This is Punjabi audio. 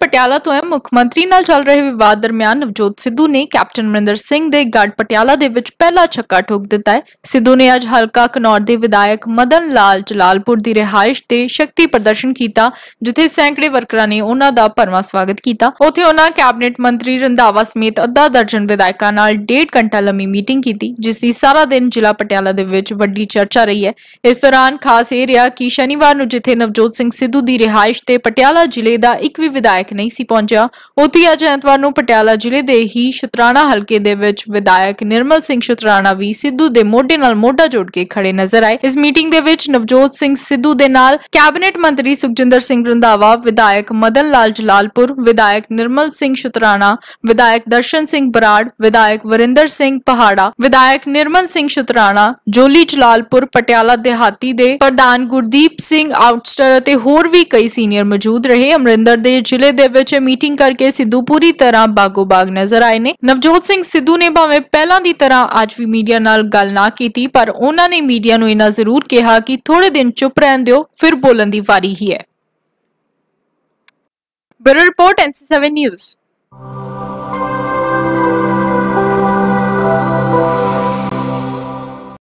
ਪਟਿਆਲਾ ਤੋਂ ਹੈ ਮੁੱਖ ਮੰਤਰੀ ਨਾਲ ਚੱਲ ਰਹੇ ਵਿਵਾਦ ਦਰਮਿਆਨ ਨਵਜੋਤ ਸਿੱਧੂ ਨੇ ਕੈਪਟਨ ਮਨਿੰਦਰ ਸਿੰਘ ਦੇ ਗੜ ਪਟਿਆਲਾ ਦੇ ਵਿੱਚ ਪਹਿਲਾ ਛੱਕਾ ਠੋਕ ਦਿੱਤਾ ਹੈ ਸਿੱਧੂ ਨੇ ਅੱਜ ਹਲਕਾ ਕਨੌਰ ਦੇ ਵਿਧਾਇਕ ਮਦਨ ਲਾਲ ਜਲਾਲਪੁਰ ਦੀ ਰਿਹਾਇਸ਼ ਤੇ ਸ਼ਕਤੀ ਪ੍ਰਦਰਸ਼ਨ ਕੀਤਾ ਜਿੱਥੇ ਸੈਂਕੜੇ ਵਰਕਰਾਂ ਨੇ ਉਹਨਾਂ ਦਾ ਭਰਵਾਂ ਸਵਾਗਤ ਕੀਤਾ ਉੱਥੇ ਉਹਨਾਂ ਕੈਬਨਿਟ ਮੰਤਰੀ ਰੰਧਾਵਾ ਸਮੇਤ ਅੱਧਾ ਦਰਜਨ ਵਿਧਾਇਕਾਂ ਨਾਲ ਡੇਢ ਘੰਟਾ ਲੰਮੀ ਮੀਟਿੰਗ ਕੀਤੀ ਜਿਸ ਦੀ ਸਾਰਾ ਦਿਨ ਜ਼ਿਲ੍ਹਾ ਪਟਿਆਲਾ ਦੇ ਵਿੱਚ ਵੱਡੀ ਚਰਚਾ ਰਹੀ ਹੈ ਇਸ ਦੌਰਾਨ ਖਾਸ ਏਰੀਆ ਕਿ ਸ਼ਨੀਵਾਰ ਨੂੰ ਜਿੱਥੇ ਨਵਜੋਤ ਸਿੰਘ ਸਿੱਧੂ ਦੀ ਰਿਹਾਇਸ਼ ਤੇ ਪਟਿਆਲਾ ਜ਼ਿਲ੍ਹੇ ਦਾ ਇੱਕ ਵੀ ਵਿਧਾਇਕ ਵਿਧਾਇਕ ਨਹੀਂ ਸੀ ਪਹੁੰਚਿਆ ਉਤੀ ਅੱਜ ਐਤਵਾਰ ਨੂੰ ਪਟਿਆਲਾ ਜ਼ਿਲ੍ਹੇ ਦੇ ਹੀ ਸ਼ਤਰਾਣਾ ਹਲਕੇ ਦੇ ਵਿੱਚ ਵਿਧਾਇਕ ਨਿਰਮਲ ਸਿੰਘ ਸ਼ਤਰਾਣਾ ਵੀ ਸਿੱਧੂ ਦੇ ਮੋਢੇ ਨਾਲ ਮੋਢਾ ਜੋੜ ਕੇ ਖੜੇ ਨਜ਼ਰ ਆਏ ਇਸ ਮੀਟਿੰਗ ਦੇ ਵਿੱਚ ਨਵਜੋਤ ਸਿੰਘ ਸਿੱਧੂ ਦੇ ਨਾਲ ਕੈਬਨਿਟ ਮੰਤਰੀ ਸੁਖਜਿੰਦਰ ਸਿੰਘ ਰੰਧਾਵਾ ਵਿਧਾਇਕ ਮਦਨ ਲਾਲ ਜਲਾਲਪੁਰ ਵਿਧਾਇਕ ਨਿਰਮਲ ਸਿੰਘ ਸ਼ਤਰਾਣਾ ਵਿਧਾਇਕ ਦਰਸ਼ਨ ਸਿੰਘ ਬਰਾੜ ਵਿਧਾਇਕ ਵਰਿੰਦਰ ਸਿੰਘ ਪਹਾੜਾ ਵਿਧਾਇਕ ਨਿਰਮਲ ਸਿੰਘ ਸ਼ਤਰਾਣਾ ਜੋਲੀ ਜਲਾਲਪੁਰ ਪਟਿਆਲਾ ਦਿਹਾਤੀ ਦੇ ਪ੍ਰਧਾਨ ਗੁਰਦੀਪ ਸਿੰਘ ਆਊਟਸਟਰ ਅਤੇ ਹੋਰ ਵੀ ਕਈ ਸੀਨੀਅਰ ਮੌਜੂਦ ਰਹੇ ਅਮਰਿੰਦਰ ਦੇ ਜ਼ਿਲ੍ਹੇ ਦੇ ਵਿੱਚ ਮੀਟਿੰਗ ਕਰਕੇ ਸਿੱਧੂ ਪੂਰੀ ਤਰ੍ਹਾਂ ਬਾਗੋ-ਬਾਗ ਨਜ਼ਰ ਆਏ ਨੇ ਨਵਜੋਤ ਸਿੰਘ ਸਿੱਧੂ ਨੇ ਭਾਵੇਂ ਪਹਿਲਾਂ ਦੀ ਤਰ੍ਹਾਂ ਅੱਜ ਵੀ ਮੀਡੀਆ ਨਾਲ ਗੱਲ ਨਾ ਕੀਤੀ ਪਰ ਉਹਨਾਂ ਨੇ ਮੀਡੀਆ ਨੂੰ ਇਹਨਾਂ ਜ਼ਰੂਰ ਕਿਹਾ ਕਿ ਥੋੜੇ ਦਿਨ ਚੁੱਪ ਰਹਿਣ ਦਿਓ ਫਿਰ ਬੋਲਣ ਦੀ ਵਾਰੀ ਹੀ ਹੈ ਬਿਊਰੋ ਰਿਪੋਰਟ ਐਨਸੀ7 ਨਿਊਜ਼